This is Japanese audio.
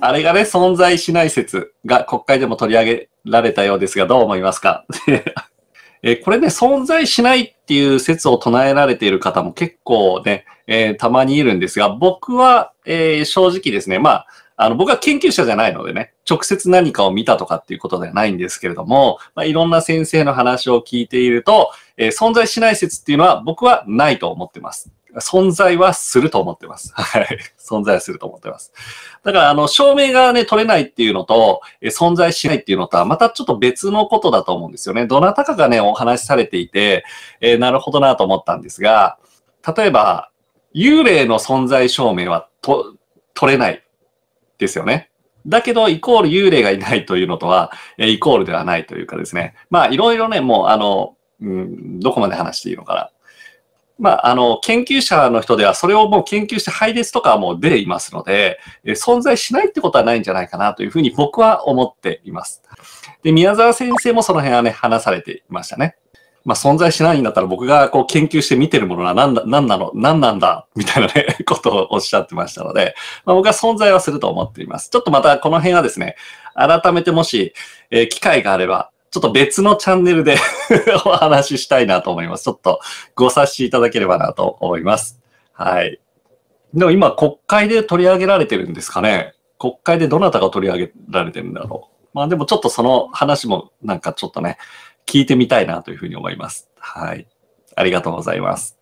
あれがね、存在しない説が国会でも取り上げられたようですが、どう思いますか えこれね、存在しないっていう説を唱えられている方も結構ね、えー、たまにいるんですが、僕は、えー、正直ですね、まあ、あの、僕は研究者じゃないのでね、直接何かを見たとかっていうことではないんですけれども、まあ、いろんな先生の話を聞いていると、えー、存在しない説っていうのは僕はないと思ってます。存在はすると思ってます。はい。存在すると思ってます。だから、あの、証明がね、取れないっていうのと、え存在しないっていうのとは、またちょっと別のことだと思うんですよね。どなたかがね、お話しされていて、えー、なるほどなと思ったんですが、例えば、幽霊の存在証明はと取れないですよね。だけど、イコール幽霊がいないというのとは、えイコールではないというかですね。まあ、いろいろね、もう、あの、うん、どこまで話していいのかな。まあ、あの、研究者の人ではそれをもう研究して配列とかはもう出ていますので、存在しないってことはないんじゃないかなというふうに僕は思っています。で、宮沢先生もその辺はね、話されていましたね。まあ、存在しないんだったら僕がこう研究して見てるものは何だ、何なの、何なんだ、みたいなね、ことをおっしゃってましたので、まあ、僕は存在はすると思っています。ちょっとまたこの辺はですね、改めてもし、えー、機会があれば、ちょっと別のチャンネルで お話ししたいなと思います。ちょっとご察しいただければなと思います。はい。でも今、国会で取り上げられてるんですかね国会でどなたが取り上げられてるんだろう。まあでもちょっとその話もなんかちょっとね、聞いてみたいなというふうに思います。はい。ありがとうございます。